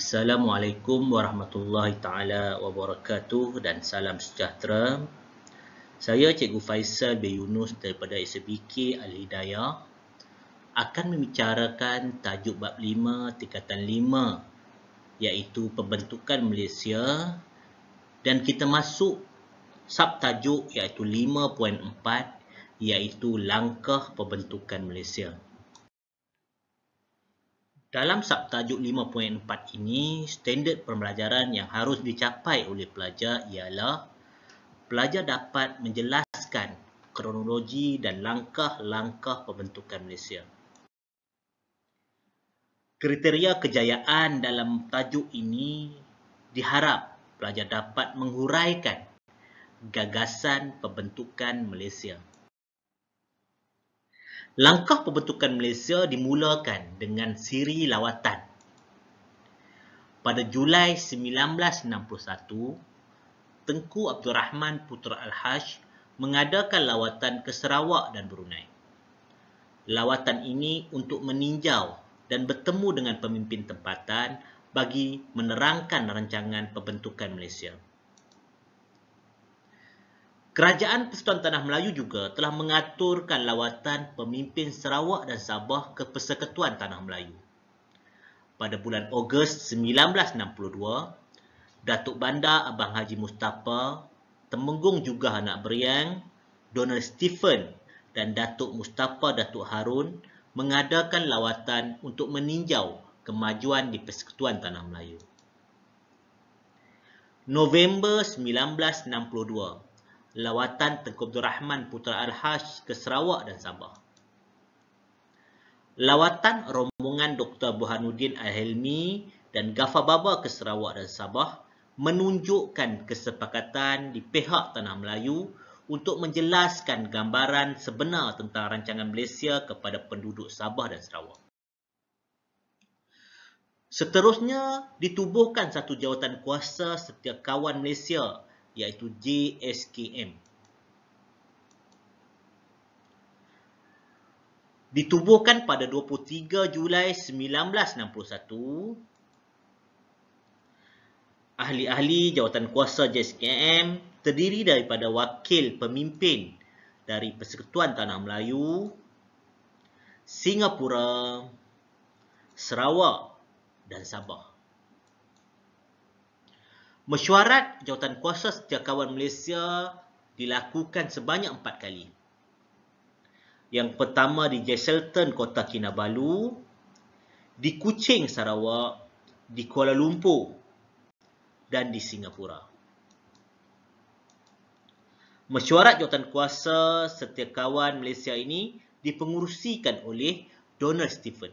Assalamualaikum warahmatullahi taala wabarakatuh dan salam sejahtera. Saya Cikgu Faisal B Yunus daripada SBK Al Hidayah akan membicarakan tajuk bab 5 tingkatan 5 iaitu pembentukan Malaysia dan kita masuk sub subtajuk iaitu 5.4 iaitu langkah pembentukan Malaysia. Dalam subtajuk 5.4 ini, standard pembelajaran yang harus dicapai oleh pelajar ialah pelajar dapat menjelaskan kronologi dan langkah-langkah pembentukan Malaysia. Kriteria kejayaan dalam tajuk ini diharap pelajar dapat menguraikan gagasan pembentukan Malaysia langkah pembentukan Malaysia dimulakan dengan siri lawatan. Pada Julai 1961, Tengku Abdul Rahman Putra Al-Hajj mengadakan lawatan ke Sarawak dan Brunei. Lawatan ini untuk meninjau dan bertemu dengan pemimpin tempatan bagi menerangkan rancangan pembentukan Malaysia. Kerajaan Persatuan Tanah Melayu juga telah mengaturkan lawatan pemimpin Sarawak dan Sabah ke Persekutuan Tanah Melayu. Pada bulan Ogos 1962, Datuk Bandar Abang Haji Mustafa, Temenggung juga anak beriang, Donald Stephen dan Datuk Mustafa Datuk Harun mengadakan lawatan untuk meninjau kemajuan di Persekutuan Tanah Melayu. November 1962, lawatan Tengku Abdul Rahman Putra Al-Hash ke Sarawak dan Sabah. Lawatan rombongan Dr. Burhanuddin Al-Hilmi dan Gafa Baba ke Sarawak dan Sabah menunjukkan kesepakatan di pihak Tanah Melayu untuk menjelaskan gambaran sebenar tentang rancangan Malaysia kepada penduduk Sabah dan Sarawak. Seterusnya, ditubuhkan satu jawatan kuasa setiap kawan Malaysia iaitu JSKM. Ditubuhkan pada 23 Julai 1961, ahli-ahli jawatan kuasa JSKM terdiri daripada wakil pemimpin dari Persekutuan Tanah Melayu, Singapura, Sarawak dan Sabah. Mesyuarat jawatankuasa setiakawan Malaysia dilakukan sebanyak empat kali. Yang pertama di Jesselton, Kota Kinabalu, di Kuching, Sarawak, di Kuala Lumpur dan di Singapura. Mesyuarat jawatankuasa setiakawan Malaysia ini dipengurusikan oleh Donald Stephen.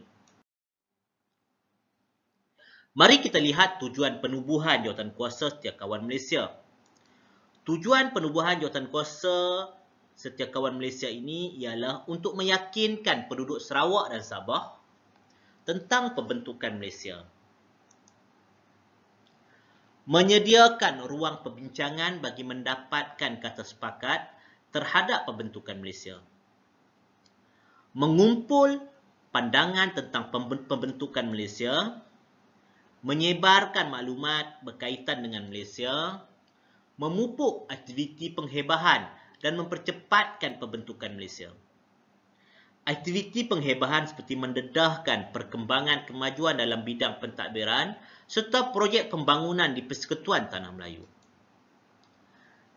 Mari kita lihat tujuan penubuhan jawatan kuasa setiap kawan Malaysia. Tujuan penubuhan jawatan kuasa setiap kawan Malaysia ini ialah untuk meyakinkan penduduk Sarawak dan Sabah tentang pembentukan Malaysia. Menyediakan ruang perbincangan bagi mendapatkan kata sepakat terhadap pembentukan Malaysia. Mengumpul pandangan tentang pembentukan Malaysia menyebarkan maklumat berkaitan dengan Malaysia, memupuk aktiviti penghebahan dan mempercepatkan pembentukan Malaysia. Aktiviti penghebahan seperti mendedahkan perkembangan kemajuan dalam bidang pentadbiran serta projek pembangunan di Persekutuan Tanah Melayu.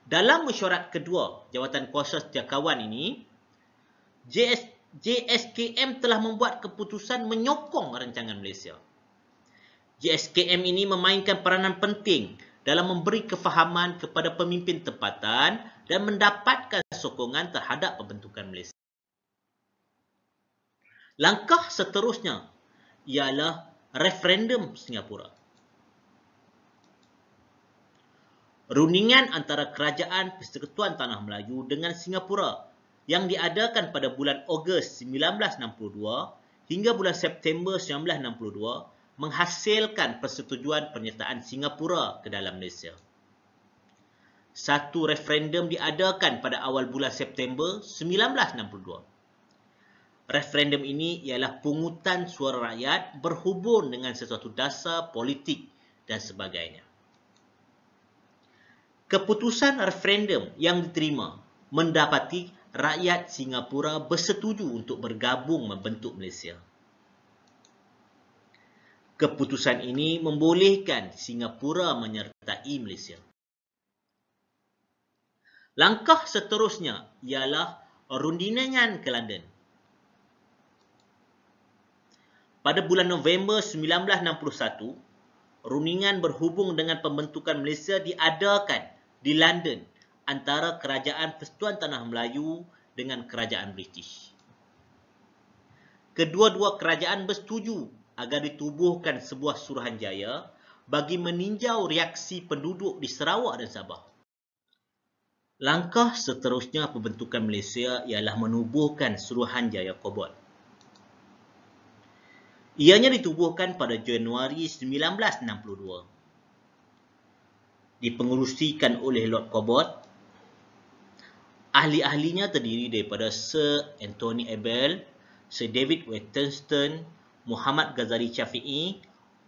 Dalam mesyuarat kedua jawatan kuasa setiakawan ini, JS, JSKM telah membuat keputusan menyokong rancangan Malaysia. JSKM ini memainkan peranan penting dalam memberi kefahaman kepada pemimpin tempatan dan mendapatkan sokongan terhadap pembentukan Malaysia. Langkah seterusnya ialah referendum Singapura. Rundingan antara Kerajaan Persekutuan Tanah Melayu dengan Singapura yang diadakan pada bulan Ogos 1962 hingga bulan September 1962 menghasilkan persetujuan penyertaan Singapura ke dalam Malaysia. Satu referendum diadakan pada awal bulan September 1962. Referendum ini ialah pungutan suara rakyat berhubung dengan sesuatu dasar politik dan sebagainya. Keputusan referendum yang diterima mendapati rakyat Singapura bersetuju untuk bergabung membentuk Malaysia. Keputusan ini membolehkan Singapura menyertai Malaysia. Langkah seterusnya ialah rundingan ke London. Pada bulan November 1961, rundingan berhubung dengan pembentukan Malaysia diadakan di London antara Kerajaan Persatuan Tanah Melayu dengan Kerajaan British. Kedua-dua kerajaan bersetuju agar ditubuhkan sebuah Suruhanjaya bagi meninjau reaksi penduduk di Sarawak dan Sabah. Langkah seterusnya pembentukan Malaysia ialah menubuhkan Suruhanjaya Kobot. Ianya ditubuhkan pada Januari 1962. Dipengerusikan oleh Lord Cobot. Ahli-ahlinya terdiri daripada Sir Anthony Abel, Sir David Wettenstern, Muhammad Ghazali Syafi'i,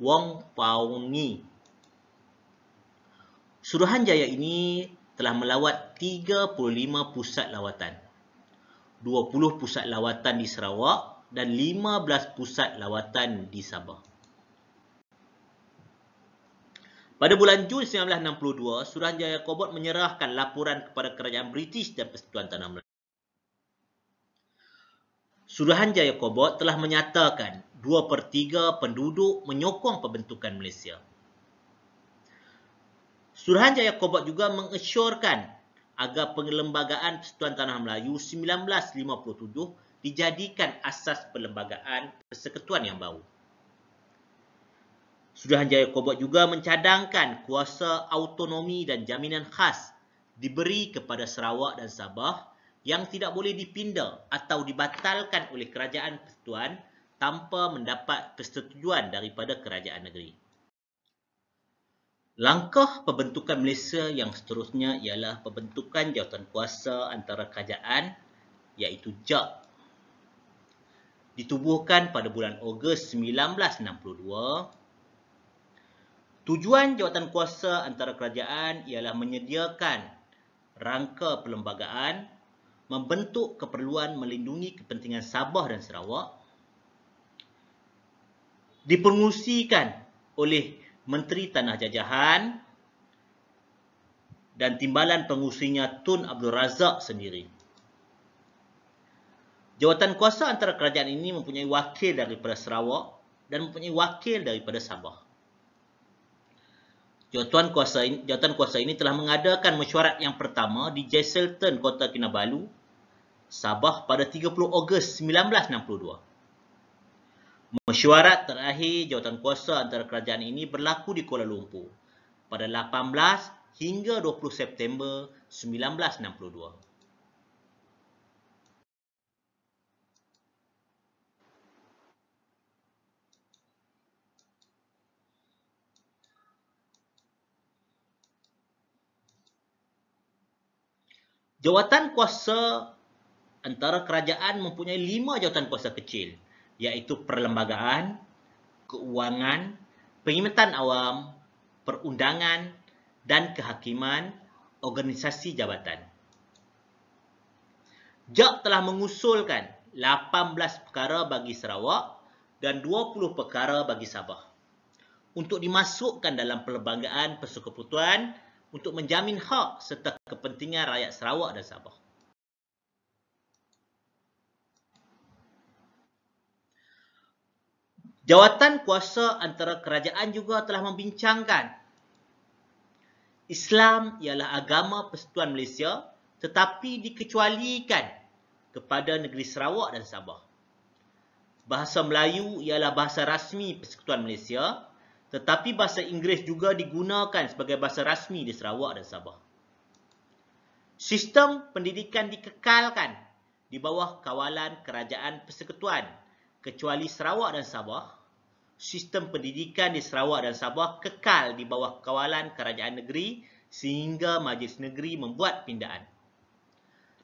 Wong Pauni. Suruhanjaya ini telah melawat 35 pusat lawatan. 20 pusat lawatan di Sarawak dan 15 pusat lawatan di Sabah. Pada bulan Jun 1962, Suruhanjaya Kobot menyerahkan laporan kepada Kerajaan British dan Persekutuan Tanah Melayu. Suruhanjaya Kobot telah menyatakan Dua per 3 penduduk menyokong pembentukan Malaysia. Suruhanjaya Kobot juga mengesyorkan agar Pengelembagaan Persatuan Tanah Melayu 1957 dijadikan asas perlembagaan persekutuan yang baru. Suruhanjaya Kobot juga mencadangkan kuasa autonomi dan jaminan khas diberi kepada Sarawak dan Sabah yang tidak boleh dipindah atau dibatalkan oleh Kerajaan Persatuan tanpa mendapat persetujuan daripada kerajaan negeri. Langkah pembentukan Malaysia yang seterusnya ialah pembentukan jawatan kuasa antara kerajaan iaitu JAK. Ditubuhkan pada bulan Ogos 1962. Tujuan jawatan kuasa antara kerajaan ialah menyediakan rangka perlembagaan, membentuk keperluan melindungi kepentingan Sabah dan Sarawak, dipengusikan oleh Menteri Tanah Jajahan dan timbalan pengusinya Tun Abdul Razak sendiri. Jawatan kuasa antara kerajaan ini mempunyai wakil daripada Sarawak dan mempunyai wakil daripada Sabah. Jawatan kuasa, ini, jawatan kuasa ini telah mengadakan mesyuarat yang pertama di Jesselton, Kota Kinabalu, Sabah pada 30 Ogos 1962. Mesyuarat terakhir jawatan kuasa antara kerajaan ini berlaku di Kuala Lumpur pada 18 hingga 20 September 1962. Jawatan kuasa antara kerajaan mempunyai lima jawatan kuasa kecil – iaitu perlembagaan, keuangan, penghimpitan awam, perundangan dan kehakiman, organisasi jabatan. JAK telah mengusulkan 18 perkara bagi Sarawak dan 20 perkara bagi Sabah untuk dimasukkan dalam perlembagaan persekutuan untuk menjamin hak serta kepentingan rakyat Sarawak dan Sabah. Jawatan kuasa antara kerajaan juga telah membincangkan Islam ialah agama persetuan Malaysia tetapi dikecualikan kepada negeri Sarawak dan Sabah. Bahasa Melayu ialah bahasa rasmi persekutuan Malaysia tetapi bahasa Inggeris juga digunakan sebagai bahasa rasmi di Sarawak dan Sabah. Sistem pendidikan dikekalkan di bawah kawalan kerajaan persekutuan kecuali Sarawak dan Sabah, sistem pendidikan di Sarawak dan Sabah kekal di bawah kawalan kerajaan negeri sehingga majlis negeri membuat pindaan.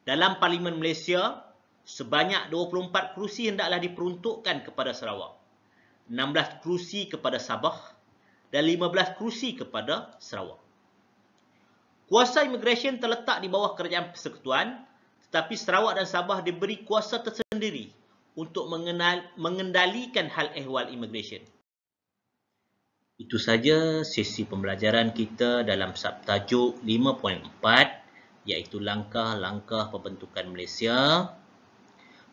Dalam Parlimen Malaysia, sebanyak 24 kerusi hendaklah diperuntukkan kepada Sarawak, 16 kerusi kepada Sabah dan 15 kerusi kepada Sarawak. Kuasa immigration terletak di bawah kerajaan persekutuan tetapi Sarawak dan Sabah diberi kuasa tersendiri untuk mengenal, mengendalikan hal ehwal immigration. Itu saja sesi pembelajaran kita dalam subtajuk 5.4 iaitu langkah-langkah pembentukan Malaysia.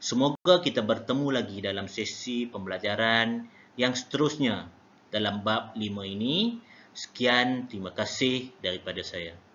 Semoga kita bertemu lagi dalam sesi pembelajaran yang seterusnya dalam bab 5 ini. Sekian, terima kasih daripada saya.